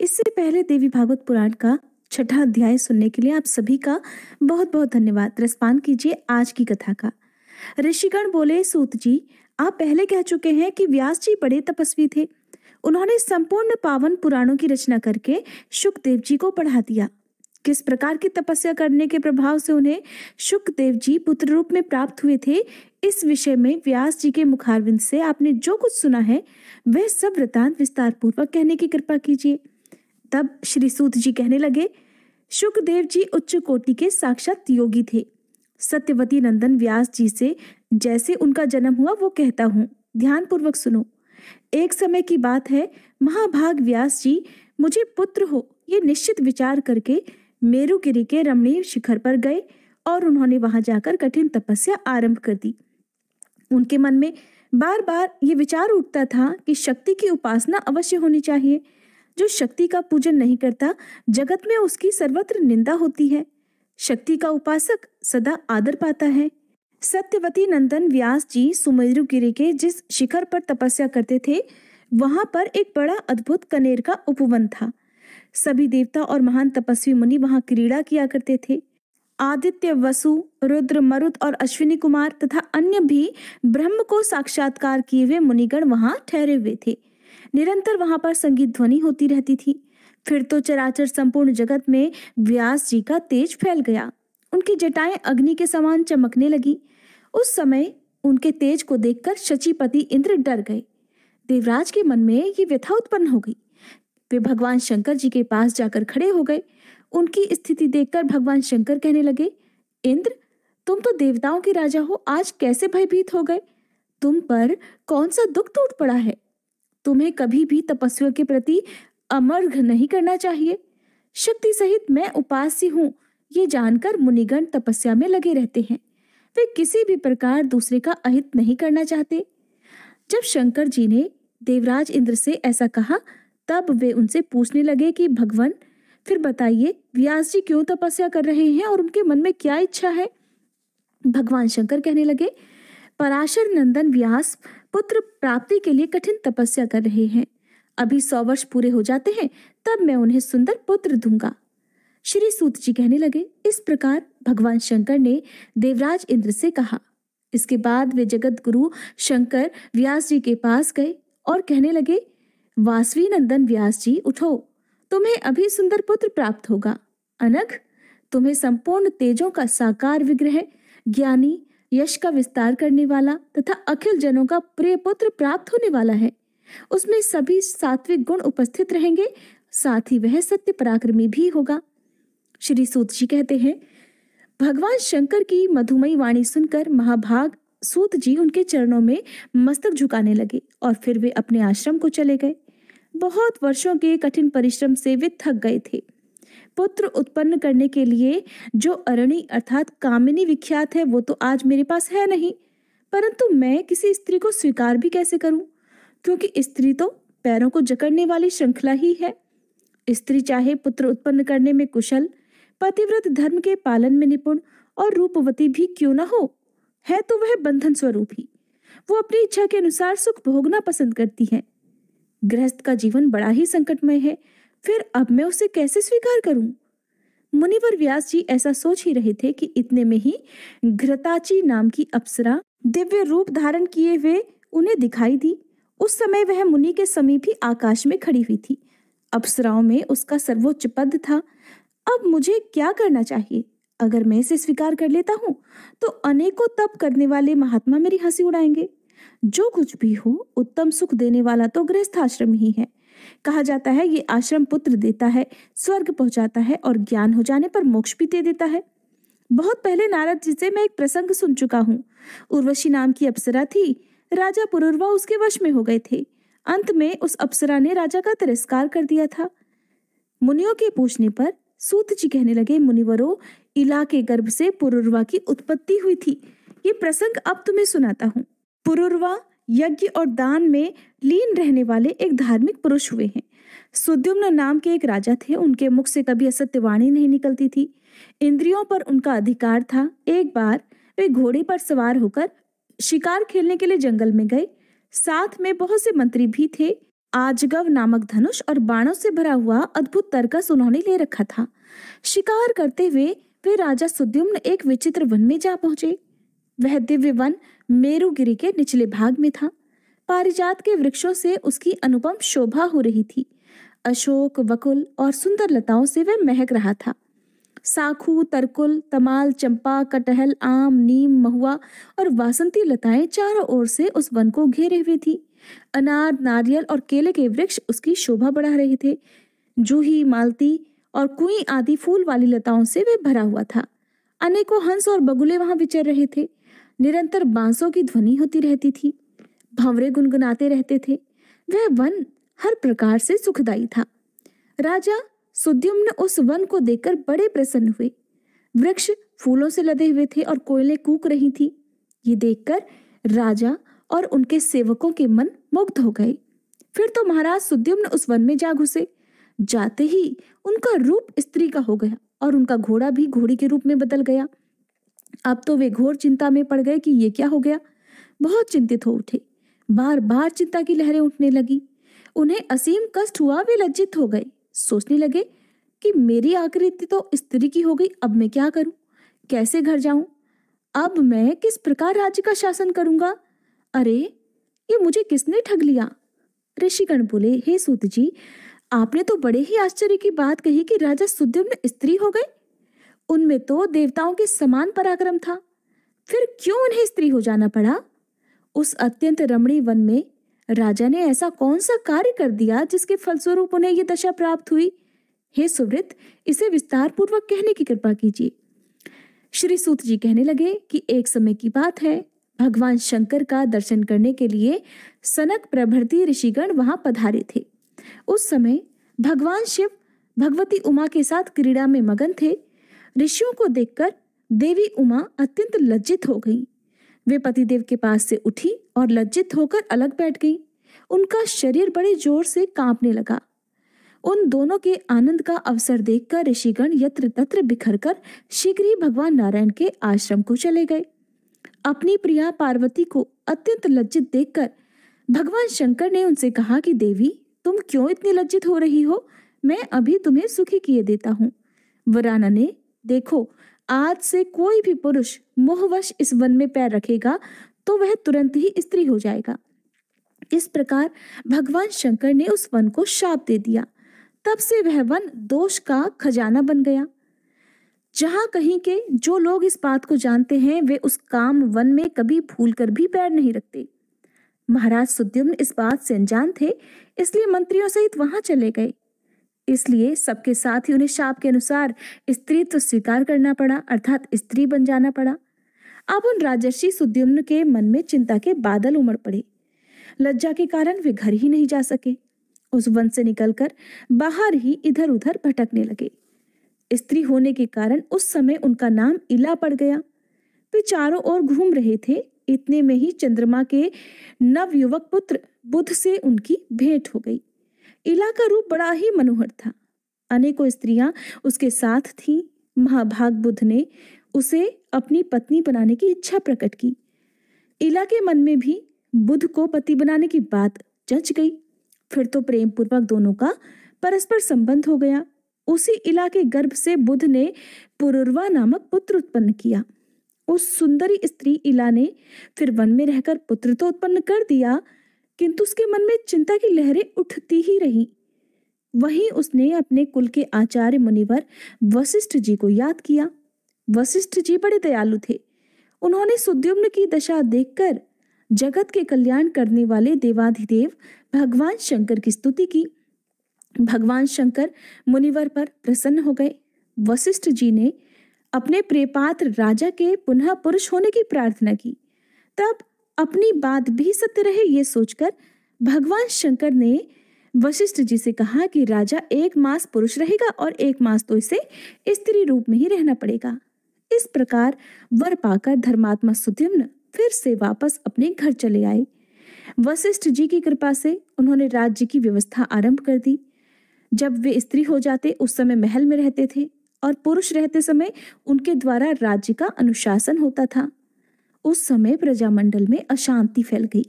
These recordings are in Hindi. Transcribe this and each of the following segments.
इससे पहले देवी भागवत पुराण का छठा अध्याय सुनने के लिए आप सभी का बहुत बहुत धन्यवाद रसपान कीजिए आज की कथा का ऋषिगण बोले सूत जी आप पहले कह चुके हैं कि व्यास जी बड़े तपस्वी थे उन्होंने संपूर्ण पावन पुराणों की रचना करके सुखदेव जी को पढ़ा दिया किस प्रकार की तपस्या करने के प्रभाव से उन्हें सुखदेव जी पुत्र रूप में प्राप्त हुए थे इस विषय में व्यास जी के मुखारविंद से आपने जो कुछ सुना है वह सब वृतांत विस्तार पूर्वक कहने की कृपा कीजिए तब श्री सूत जी कहने लगे सुखदेव जी उच्च कोटि के साक्षात योगी थे सत्यवती नंदन व्यास जी से जैसे उनका जन्म हुआ वो कहता हूँ ध्यान पूर्वक सुनो एक समय की बात है महाभाग व्यास जी मुझे पुत्र हो ये निश्चित विचार करके मेरुगिरी के रमणीय शिखर पर गए और उन्होंने वहां जाकर कठिन तपस्या आरंभ कर दी उनके मन में बार बार ये विचार उठता था कि शक्ति की उपासना अवश्य होनी चाहिए जो शक्ति का पूजन नहीं करता जगत में उसकी सर्वत्र निंदा होती है शक्ति का उपासक सदा आदर पाता है सत्यवती नंदन व्यास जी सुमेरु गिरी के जिस शिखर पर तपस्या करते थे वहां पर एक बड़ा अद्भुत कनेर का उपवन था सभी देवता और महान तपस्वी मुनि वहां क्रीड़ा किया करते थे आदित्य वसु रुद्र मरुत और अश्विनी कुमार तथा अन्य भी ब्रह्म को साक्षात्कार किए हुए मुनिगण वहां ठहरे हुए थे निरंतर वहां पर संगीत ध्वनि होती रहती थी फिर तो चराचर संपूर्ण जगत में व्यास जी का तेज फैल गया उनकी जटाएं अग्नि के समान चमकने लगी उस समय उनके तेज को देखकर शचीपति इंद्र डर गए देवराज के मन में ये व्यथा उत्पन्न हो गई वे भगवान शंकर जी के पास जाकर खड़े हो गए उनकी स्थिति देखकर भगवान शंकर कहने लगे इंद्र तुम तो देवताओं के राजा हो आज कैसे भयभीत हो गए तुम पर कौन सा दुख टूट पड़ा है तुम्हें कभी भी तपस्वियों के प्रति अमर्घ नहीं करना चाहिए शक्ति सहित मैं उपास्य हूँ ये जानकर मुनिगण तपस्या में लगे रहते हैं वे किसी भी प्रकार दूसरे का अहित नहीं करना चाहते जब शंकर जी ने देवराज इंद्र से ऐसा कहा तब वे उनसे पूछने लगे कि भगवान फिर बताइए व्यास जी क्यों तपस्या कर रहे हैं और उनके मन में क्या इच्छा है भगवान शंकर कहने लगे पराशर नंदन व्यास पुत्र प्राप्ति के लिए कठिन तपस्या कर रहे हैं अभी सौ वर्ष पूरे हो जाते हैं तब मैं उन्हें सुंदर पुत्र दूंगा श्री सूत जी कहने लगे इस प्रकार भगवान शंकर ने देवराज इंद्र से कहा इसके बाद वे जगत गुरु शंकर व्यास जी के पास गए और कहने लगे वासवी नंदन व्यास जी उठो तुम्हें अभी सुंदर पुत्र प्राप्त होगा अनख तुम्हें संपूर्ण तेजों का साकार विग्रह ज्ञानी यश का विस्तार करने वाला तथा अखिल जनों का प्रिय पुत्र प्राप्त होने वाला है उसमें सभी सात्विक गुण उपस्थित रहेंगे साथ ही वह सत्य पराक्रमी भी होगा श्री सूत जी कहते हैं भगवान शंकर की मधुमयी वाणी सुनकर महाभाग सूत जी उनके चरणों में मस्तक झुकाने लगे और फिर वे अपने आश्रम को चले गए बहुत वर्षों के कठिन परिश्रम से वे थक गए थे पुत्र उत्पन्न करने के लिए जो अरणी अर्थात कामिनी विख्यात है वो तो आज मेरे पास है नहीं परंतु मैं किसी स्त्री को स्वीकार भी कैसे करूं क्योंकि स्त्री तो पैरों को जकड़ने वाली श्रृंखला ही है स्त्री चाहे पुत्र उत्पन्न करने में कुशल पतिव्रत धर्म के पालन में निपुण और रूपवती भी क्यों ना हो है तो वह बंधन स्वरूप ही वो अपनी इच्छा के अनुसार सुख भोगना पसंद करती है गृहस्थ का जीवन बड़ा ही संकटमय है फिर अब मैं उसे कैसे स्वीकार करूं मुनिवर व्यास जी ऐसा सोच ही रहे थे कि इतने में ही घृताची नाम की अप्सरा दिव्य रूप धारण किए हुए उन्हें दिखाई दी उस समय वह मुनि के समीप ही आकाश में खड़ी हुई थी अप्सराओं में उसका सर्वोच्च पद था अब मुझे क्या करना चाहिए अगर मैं इसे स्वीकार कर लेता हूँ तो अनेकों तप करने वाले महात्मा मेरी हंसी उड़ाएंगे जो कुछ भी हो उत्तम सुख देने वाला तो गृहस्थ आश्रम ही है कहा जाता है ये आश्रम पुत्र देता है स्वर्ग पहुंचाता है और ज्ञान हो जाने पर मोक्ष भी दे देता है बहुत पहले नारद जी से मैं एक प्रसंग सुन चुका हूँ उर्वशी नाम की अप्सरा थी राजा पुरुर्वा उसके वश में हो गए थे अंत में उस अप्सरा ने राजा का तिरस्कार कर दिया था मुनियों के पूछने पर सूत जी कहने लगे मुनिवरों इला के गर्भ से पुरुर्वा की उत्पत्ति हुई थी ये प्रसंग अब तुम्हें सुनाता हूँ पुरुर्वा यज्ञ और दान में लीन रहने वाले एक धार्मिक पुरुष हुए हैं सुद्युम्न नाम के एक राजा थे उनके मुख से कभी असत्यवाणी नहीं निकलती थी इंद्रियों पर उनका अधिकार था एक बार वे घोड़े पर सवार होकर शिकार खेलने के लिए जंगल में गए साथ में बहुत से मंत्री भी थे आजगव नामक धनुष और बाणों से भरा हुआ अद्भुत तरकस उन्होंने ले रखा था शिकार करते हुए वे राजा सुद्युम्न एक विचित्र वन में जा पहुंचे वह दिव्य वन मेरुगिरी के निचले भाग में था पारिजात के वृक्षों से उसकी अनुपम शोभा हो रही थी अशोक वकुल और सुंदर लताओं से वह महक रहा था साखू तरकुल तमाल चंपा कटहल आम नीम महुआ और वासंती लताएं चारों ओर से उस वन को घेरे हुए थी अनार नारियल और केले के वृक्ष उसकी शोभा बढ़ा रहे थे जूही मालती और कुई आदि फूल वाली लताओं से वह भरा हुआ था अनेकों हंस और बगुले वहां विचर रहे थे निरंतर बांसों की ध्वनि होती रहती थी भंवरे गुनगुनाते रहते थे वह वन हर प्रकार से सुखदायी था राजा सुद्युम्न उस वन को देखकर बड़े प्रसन्न हुए वृक्ष फूलों से लदे हुए थे और कोयले कूक रही थी ये देखकर राजा और उनके सेवकों के मन मुग्ध हो गए फिर तो महाराज सुद्युम्न उस वन में जा घुसे जाते ही उनका रूप स्त्री का हो गया और उनका घोड़ा भी घोड़ी के रूप में बदल गया अब तो वे घोर चिंता में पड़ गए कि ये क्या हो गया बहुत चिंतित हो उठे बार बार चिंता की लहरें उठने लगी उन्हें असीम कष्ट हुआ वे लज्जित हो गए सोचने लगे कि मेरी आकृति तो स्त्री की हो गई अब मैं क्या करूं कैसे घर जाऊं अब मैं किस प्रकार राज्य का शासन करूंगा अरे ये मुझे किसने ठग लिया ऋषिगण बोले हे सूत जी आपने तो बड़े ही आश्चर्य की बात कही कि राजा सुद्युम्न स्त्री हो गए उनमें तो देवताओं के समान पराक्रम था फिर क्यों उन्हें स्त्री हो जाना पड़ा उस अत्यंत रमणीय वन में राजा ने ऐसा कौन सा कार्य कर दिया जिसके फलस्वरूप उन्हें यह दशा प्राप्त हुई हे सुवृत इसे विस्तार पूर्वक कहने की कृपा कीजिए श्री सूत जी कहने लगे कि एक समय की बात है भगवान शंकर का दर्शन करने के लिए सनक प्रभृति ऋषिगण वहां पधारे थे उस समय भगवान शिव भगवती उमा के साथ क्रीड़ा में मगन थे ऋषियों को देखकर देवी उमा अत्यंत लज्जित हो गई वे पतिदेव के पास से उठी और लज्जित होकर अलग बैठ गई उनका शरीर बड़े जोर से कांपने लगा उन दोनों के आनंद का अवसर देखकर ऋषिगण यत्र तत्र बिखर कर शीघ्र ही भगवान नारायण के आश्रम को चले गए अपनी प्रिया पार्वती को अत्यंत लज्जित देखकर भगवान शंकर ने उनसे कहा कि देवी तुम क्यों इतनी लज्जित हो रही हो मैं अभी तुम्हें सुखी किए देता हूँ वराना ने देखो आज से कोई भी पुरुष मोहवश इस वन में पैर रखेगा तो वह तुरंत ही स्त्री हो जाएगा इस प्रकार भगवान शंकर ने उस वन को शाप दे दिया तब से वह वन दोष का खजाना बन गया जहां कहीं के जो लोग इस बात को जानते हैं वे उस काम वन में कभी भूल कर भी पैर नहीं रखते महाराज सुद्युम्न इस बात से अनजान थे इसलिए मंत्रियों सहित वहां चले गए इसलिए सबके साथ ही उन्हें शाप के अनुसार स्त्री तो स्वीकार करना पड़ा अर्थात स्त्री बन जाना पड़ा अब उन राजर्षि सुद्युम्न के मन में चिंता के बादल उमड़ पड़े लज्जा के कारण वे घर ही नहीं जा सके उस वन से निकलकर बाहर ही इधर उधर भटकने लगे स्त्री होने के कारण उस समय उनका नाम इला पड़ गया वे चारों ओर घूम रहे थे इतने में ही चंद्रमा के नवयुवक पुत्र बुध से उनकी भेंट हो गई इला का रूप बड़ा ही मनोहर था अनेकों स्त्रियां उसके साथ थीं महाभाग बुद्ध ने उसे अपनी पत्नी बनाने की इच्छा प्रकट की इला के मन में भी बुद्ध को पति बनाने की बात जच गई फिर तो प्रेम पूर्वक दोनों का परस्पर संबंध हो गया उसी इला के गर्भ से बुद्ध ने पुरुर्वा नामक पुत्र उत्पन्न किया उस सुंदरी स्त्री इला ने फिर वन में रहकर पुत्र तो उत्पन्न कर दिया किंतु उसके मन में चिंता की लहरें उठती ही रही वहीं उसने अपने कुल के आचार्य मुनिवर वशिष्ठ जी को याद किया वशिष्ठ जी बड़े दयालु थे उन्होंने सुद्युम्न की दशा देखकर जगत के कल्याण करने वाले देवाधिदेव भगवान शंकर की स्तुति की भगवान शंकर मुनिवर पर प्रसन्न हो गए वशिष्ठ जी ने अपने प्रेपात्र राजा के पुनः पुरुष होने की प्रार्थना की तब अपनी बात भी सत्य रहे ये सोचकर भगवान शंकर ने वशिष्ठ जी से कहा कि राजा एक मास पुरुष रहेगा और एक मास तो इसे स्त्री रूप में ही रहना पड़ेगा इस प्रकार वर पाकर धर्मात्मा सुद्यम्न फिर से वापस अपने घर चले आए वशिष्ठ जी की कृपा से उन्होंने राज्य की व्यवस्था आरंभ कर दी जब वे स्त्री हो जाते उस समय महल में रहते थे और पुरुष रहते समय उनके द्वारा राज्य का अनुशासन होता था उस समय प्रजामंडल में अशांति फैल गई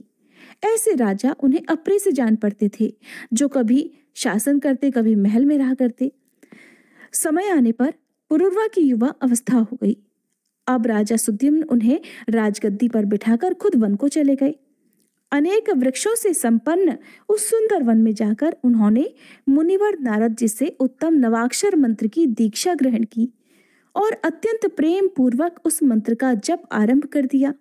ऐसे राजा उन्हें अपने से जान पड़ते थे जो कभी शासन करते कभी महल में रहा करते समय आने पर पुरुर्वा की युवा अवस्था हो गई अब राजा सुद्युम्न उन्हें राजगद्दी पर बिठाकर खुद वन को चले गए अनेक वृक्षों से संपन्न उस सुंदर वन में जाकर उन्होंने मुनिवर नारद जी से उत्तम नवाक्षर मंत्र की दीक्षा ग्रहण की और अत्यंत प्रेम पूर्वक उस मंत्र का जप आरंभ कर दिया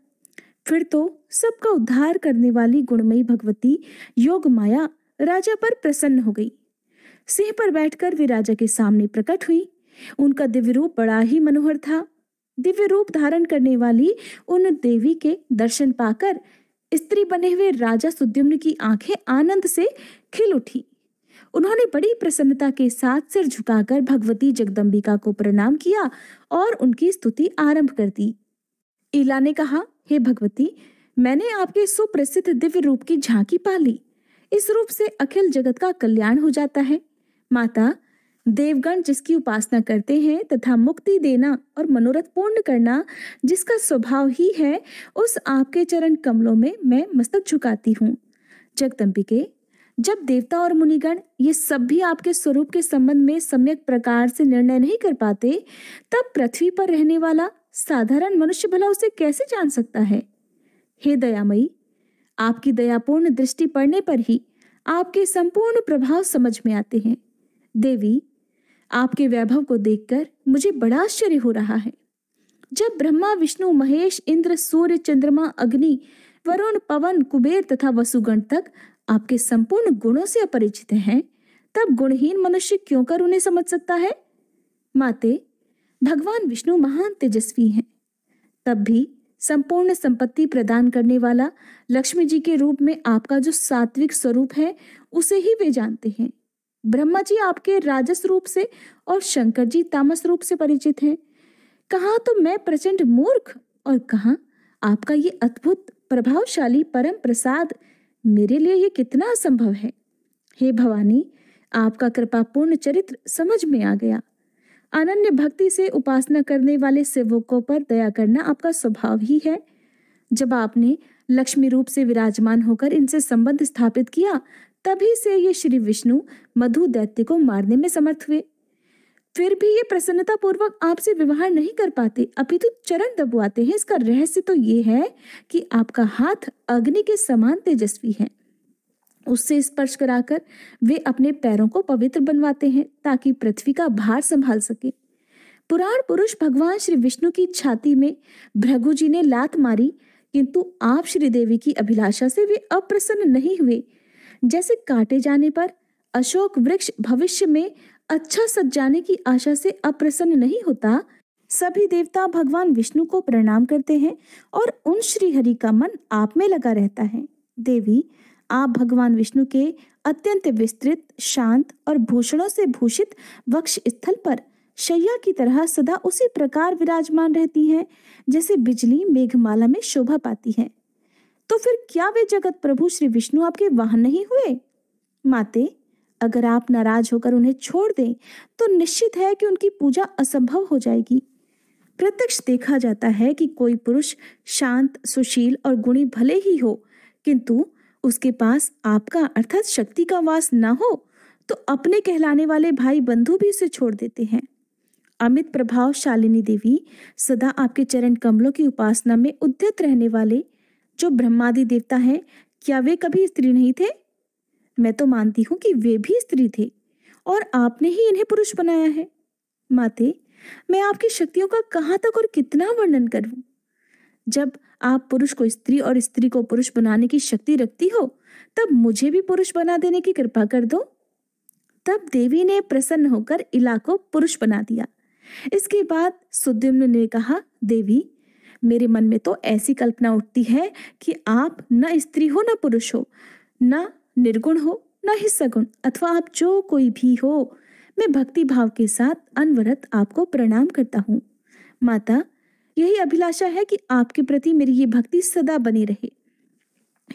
फिर तो सबका उद्धार करने वाली गुणमयी भगवती योग माया राजा पर प्रसन्न हो गई सिंह पर बैठकर वे राजा के सामने प्रकट हुई उनका दिव्य रूप बड़ा ही मनोहर था दिव्य रूप धारण करने वाली उन देवी के दर्शन पाकर स्त्री बने हुए राजा सुद्युम्न की आंखें आनंद से खिल उठी उन्होंने बड़ी प्रसन्नता के साथ सिर झुकाकर भगवती जगदम्बिका को प्रणाम किया और उनकी स्तुति आरंभ कर दी ईला ने कहा हे भगवती मैंने आपके सुप्रसिद्ध दिव्य रूप की झांकी पा ली इस रूप से अखिल जगत का कल्याण हो जाता है माता देवगण जिसकी उपासना करते हैं तथा मुक्ति देना और मनोरथ पूर्ण करना जिसका स्वभाव ही है उस आपके चरण कमलों में मैं मस्तक झुकाती हूँ जगदम्बिके जब देवता और मुनिगण ये सब भी आपके स्वरूप के संबंध में सम्यक प्रकार से निर्णय नहीं कर पाते तब पृथ्वी पर रहने वाला साधारण मनुष्य भला उसे कैसे जान सकता है हे दयामयी आपकी दयापूर्ण दृष्टि पड़ने पर ही आपके संपूर्ण प्रभाव समझ में आते हैं देवी आपके वैभव को देखकर मुझे बड़ा आश्चर्य हो रहा है जब ब्रह्मा विष्णु महेश इंद्र सूर्य चंद्रमा अग्नि वरुण पवन कुबेर तथा वसुगण तक आपके संपूर्ण गुणों से अपरिचित हैं तब गुणहीन मनुष्य क्यों कर उन्हें समझ सकता है माते भगवान विष्णु महान तेजस्वी हैं तब भी संपूर्ण संपत्ति प्रदान करने वाला लक्ष्मी जी के रूप में आपका जो सात्विक स्वरूप है उसे ही वे जानते हैं ब्रह्मा जी आपके राजस रूप से और शंकर जी तामस रूप से परिचित हैं कहा तो मैं प्रचंड मूर्ख और कहा आपका ये अद्भुत प्रभावशाली परम प्रसाद मेरे लिए ये कितना असंभव है हे भवानी आपका पूर्ण चरित्र समझ में आ गया अनन्य भक्ति से उपासना करने वाले सेवकों पर दया करना आपका स्वभाव ही है जब आपने लक्ष्मी रूप से विराजमान होकर इनसे संबंध स्थापित किया तभी से ये श्री विष्णु मधु दैत्य को मारने में समर्थ हुए फिर भी ये प्रसन्नता पूर्वक आपसे व्यवहार नहीं कर पाते अभी तो चरण दबवाते हैं इसका रहस्य तो ये है कि आपका हाथ अग्नि के समान तेजस्वी है उससे स्पर्श कराकर वे अपने पैरों को पवित्र बनवाते हैं ताकि पृथ्वी का भार संभाल सके पुराण पुरुष भगवान श्री विष्णु की छाती में भृगु जी ने लात मारी किंतु आप श्री देवी की अभिलाषा से वे अप्रसन्न नहीं हुए जैसे काटे जाने पर अशोक वृक्ष भविष्य में अच्छा सज जाने की आशा से अप्रसन्न नहीं होता सभी देवता भगवान विष्णु को प्रणाम करते हैं और उन श्री हरि का मन आप में लगा रहता है देवी आप भगवान विष्णु के अत्यंत विस्तृत शांत और भूषणों से भूषित वक्ष स्थल पर शैया की तरह सदा उसी प्रकार विराजमान रहती हैं जैसे बिजली मेघमाला में शोभा पाती है तो फिर क्या वे जगत प्रभु श्री विष्णु आपके वाहन नहीं हुए माते अगर आप नाराज होकर उन्हें छोड़ दें तो निश्चित है कि उनकी पूजा असंभव हो जाएगी प्रत्यक्ष देखा जाता है कि कोई पुरुष शांत सुशील और गुणी भले ही हो किंतु उसके पास आपका अर्थात शक्ति का वास न हो तो अपने कहलाने वाले भाई बंधु भी उसे छोड़ देते हैं अमित प्रभाव शालिनी देवी सदा आपके चरण कमलों की उपासना में उद्यत रहने वाले जो ब्रह्मादि देवता हैं क्या वे कभी स्त्री नहीं थे मैं तो मानती हूँ कि वे भी स्त्री थे और आपने ही इन्हें पुरुष बनाया है माते मैं आपकी शक्तियों का कहाँ तक और कितना वर्णन करूं जब आप पुरुष को स्त्री और स्त्री को पुरुष बनाने की शक्ति रखती हो तब मुझे भी पुरुष बना देने की कृपा कर दो तब देवी ने प्रसन्न होकर इला को पुरुष बना दिया इसके बाद सुद्युम्न ने कहा देवी मेरे मन में तो ऐसी कल्पना उठती है कि आप न स्त्री हो न पुरुष हो न निर्गुण हो न ही सगुण अथवा आप जो कोई भी हो मैं भक्ति भाव के साथ अनवरत आपको प्रणाम करता हूँ माता यही अभिलाषा है कि आपके प्रति मेरी ये भक्ति सदा बनी रहे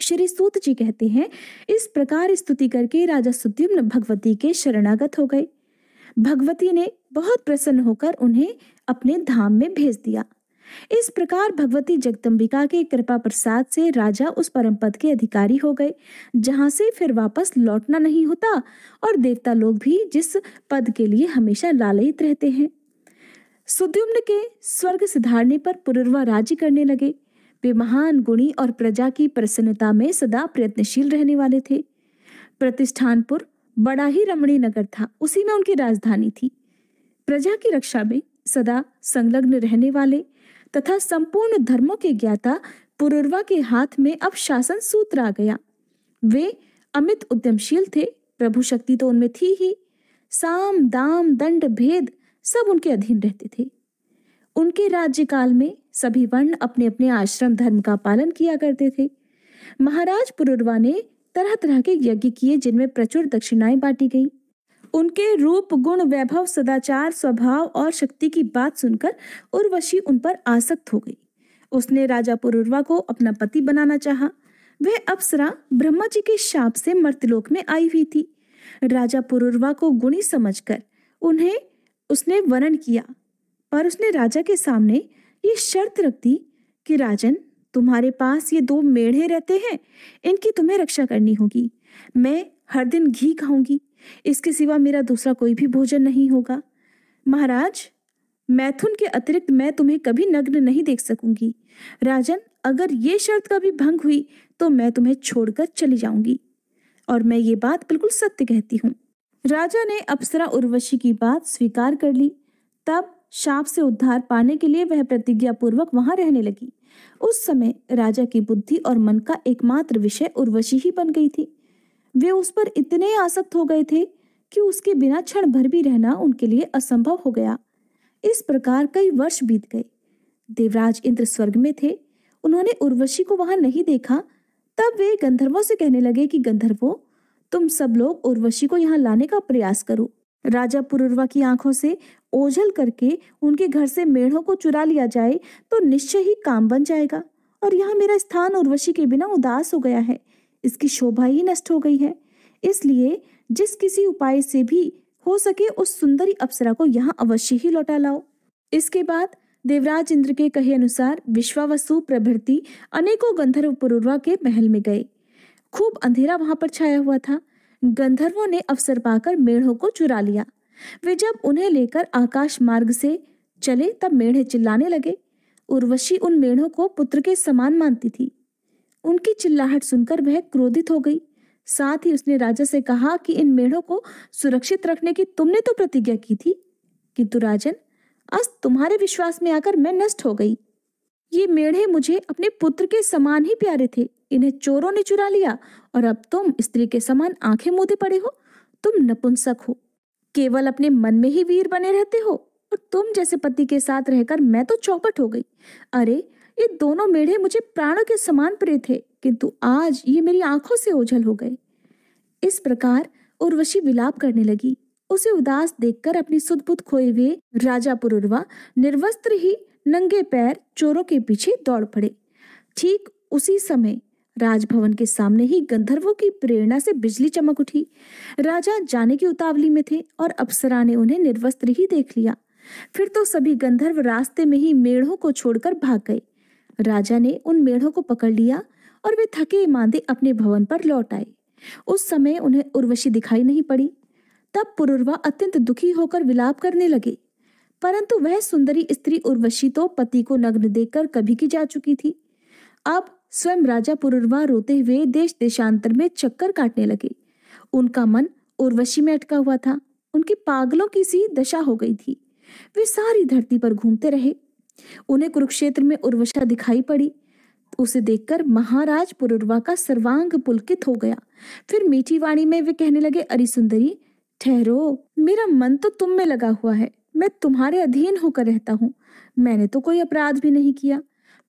श्री सूत जी कहते हैं इस प्रकार स्तुति करके राजा सुद्युम्न भगवती के शरणागत हो गए भगवती ने बहुत प्रसन्न होकर उन्हें अपने धाम में भेज दिया इस प्रकार भगवती जगदम्बिका के कृपा प्रसाद से राजा उस परम पद के अधिकारी हो गए जहां से फिर वापस लौटना नहीं होता और देवता लोग भी जिस पद के लिए हमेशा लालयित रहते हैं सुद्युम्न के स्वर्ग सुधारने पर पुनर्वा राज्य करने लगे वे महान गुणी और प्रजा की प्रसन्नता में सदा प्रयत्नशील रहने वाले थे प्रतिष्ठानपुर बड़ा ही रमणीय नगर था उसी में उनकी राजधानी थी प्रजा की रक्षा में सदा संलग्न रहने वाले तथा संपूर्ण धर्मों के ज्ञाता पुरुर्वा के हाथ में अब शासन सूत्र आ गया वे अमित उद्यमशील थे प्रभु शक्ति तो उनमें थी ही साम दाम दंड भेद सब उनके अधीन रहते थे उनके राज्यकाल में सभी वर्ण अपने अपने आश्रम धर्म का पालन किया करते थे महाराज पुरुर्वा ने तरह तरह के यज्ञ किए जिनमें प्रचुर दक्षिणाएं बांटी गईं उनके रूप गुण वैभव सदाचार स्वभाव और शक्ति की बात सुनकर उर्वशी उन पर आसक्त हो गई उसने राजा पुरुर्वा को अपना पति बनाना चाहा। वह अप्सरा ब्रह्मा जी के शाप से मर्तलोक में आई हुई थी राजा पुरुर्वा को गुणी समझकर उन्हें उसने वर्णन किया पर उसने राजा के सामने ये शर्त रख दी कि राजन तुम्हारे पास ये दो मेढ़े रहते हैं इनकी तुम्हें रक्षा करनी होगी मैं हर दिन घी खाऊंगी इसके सिवा मेरा दूसरा कोई भी भोजन नहीं होगा महाराज मैथुन के अतिरिक्त मैं तुम्हें कभी नग्न नहीं देख सकूंगी राजन अगर ये शर्त का भी भंग हुई तो मैं तुम्हें छोड़कर चली जाऊंगी और मैं ये बात बिल्कुल सत्य कहती हूँ राजा ने अप्सरा उर्वशी की बात स्वीकार कर ली तब शाप से उद्धार पाने के लिए वह प्रतिज्ञा पूर्वक वहां रहने लगी उस समय राजा की बुद्धि और मन का एकमात्र विषय उर्वशी ही बन गई थी वे उस पर इतने आसक्त हो गए थे कि उसके बिना क्षण भर भी रहना उनके लिए असंभव हो गया इस प्रकार कई वर्ष बीत गए देवराज इंद्र स्वर्ग में थे उन्होंने उर्वशी को वहां नहीं देखा तब वे गंधर्वों से कहने लगे कि गंधर्वो तुम सब लोग उर्वशी को यहाँ लाने का प्रयास करो राजा पुरुर्वा की आंखों से ओझल करके उनके घर से मेढ़ों को चुरा लिया जाए तो निश्चय ही काम बन जाएगा और यहाँ मेरा स्थान उर्वशी के बिना उदास हो गया है इसकी शोभा ही नष्ट हो गई है इसलिए जिस किसी उपाय से भी हो सके उस सुंदरी अप्सरा को यहाँ अवश्य ही लौटा लाओ इसके बाद देवराज इंद्र के कहे अनुसार विश्वावसु प्रभृति अनेकों गंधर्व पुरुर्वा के महल में गए खूब अंधेरा वहां पर छाया हुआ था गंधर्वों ने अवसर पाकर मेढ़ों को चुरा लिया वे जब उन्हें लेकर आकाश मार्ग से चले तब मेढ़े चिल्लाने लगे उर्वशी उन मेढ़ों को पुत्र के समान मानती थी उनकी चिल्लाहट सुनकर वह क्रोधित हो गई साथ ही उसने राजा से कहा कि इन मेढ़ों को सुरक्षित रखने की तुमने तो प्रतिज्ञा की थी किंतु राजन आज तुम्हारे विश्वास में आकर मैं नष्ट हो गई ये मेढ़े मुझे अपने पुत्र के समान ही प्यारे थे इन्हें चोरों ने चुरा लिया और अब तुम स्त्री के समान आंखें मूंदे पड़े हो तुम नपुंसक हो केवल अपने मन में ही वीर बने रहते हो और तुम जैसे पति के साथ रहकर मैं तो चौपट हो गई अरे ये दोनों मेढ़े मुझे प्राणों के समान प्रिय थे किंतु आज ये मेरी आंखों से ओझल हो गए इस प्रकार उर्वशी विलाप करने लगी उसे उदास देखकर अपनी सुदबुद खोए हुए राजा पुरुर्वा निर्वस्त्र ही नंगे पैर चोरों के पीछे दौड़ पड़े ठीक उसी समय राजभवन के सामने ही गंधर्वों की प्रेरणा से बिजली चमक उठी राजा जाने की उतावली में थे और अप्सरा ने उन्हें निर्वस्त्र ही देख लिया फिर तो सभी गंधर्व रास्ते में ही मेढ़ों को छोड़कर भाग गए राजा ने उन मेढ़ों को पकड़ लिया और वे थके मांदे अपने भवन पर लौट आए उस समय उन्हें उर्वशी दिखाई नहीं पड़ी तब पुरुर्वा अत्यंत दुखी होकर विलाप करने लगे परंतु वह सुंदरी स्त्री उर्वशी तो पति को नग्न देखकर कभी की जा चुकी थी अब स्वयं राजा पुरुर्वा रोते हुए देश देशांतर में चक्कर काटने लगे उनका मन उर्वशी में अटका हुआ था उनकी पागलों की सी दशा हो गई थी वे सारी धरती पर घूमते रहे उन्हें कुरुक्षेत्र में उर्वशा दिखाई पड़ी उसे देखकर महाराज पुरुर्वा का सर्वांग पुलकित हो गया फिर मीठी वाणी में वे कहने लगे अरे सुंदरी ठहरो मेरा मन तो तुम में लगा हुआ है मैं तुम्हारे अधीन होकर रहता हूँ मैंने तो कोई अपराध भी नहीं किया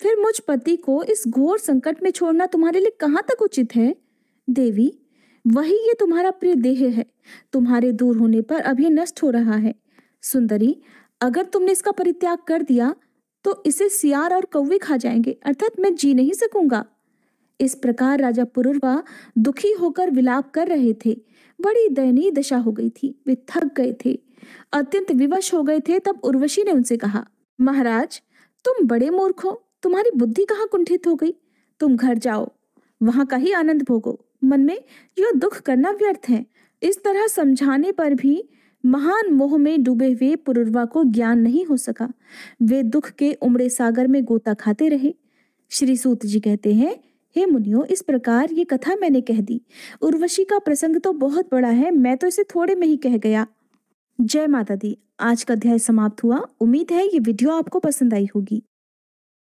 फिर मुझ पति को इस घोर संकट में छोड़ना तुम्हारे लिए कहाँ तक उचित है देवी वही ये तुम्हारा प्रिय देह है तुम्हारे दूर होने पर अभी नष्ट हो रहा है सुंदरी अगर तुमने इसका परित्याग कर दिया तो इसे सियार और कौवे खा जाएंगे अर्थात मैं जी नहीं सकूंगा इस प्रकार राजा पुरुर्वा दुखी होकर विलाप कर रहे थे बड़ी दयनीय दशा हो गई थी वे थक गए थे अत्यंत विवश हो गए थे तब उर्वशी ने उनसे कहा महाराज तुम बड़े मूर्ख हो तुम्हारी बुद्धि कहाँ कुंठित हो गई तुम घर जाओ वहां का ही आनंद भोगो मन में यो दुख करना व्यर्थ है इस तरह समझाने पर भी महान मोह में डूबे हुए पुरुर्वा को ज्ञान नहीं हो सका वे दुख के उमड़े सागर में गोता खाते रहे श्री सूत जी कहते हैं हे मुनियो इस प्रकार ये कथा मैंने कह दी उर्वशी का प्रसंग तो बहुत बड़ा है मैं तो इसे थोड़े में ही कह गया जय माता दी आज का अध्याय समाप्त हुआ उम्मीद है ये वीडियो आपको पसंद आई होगी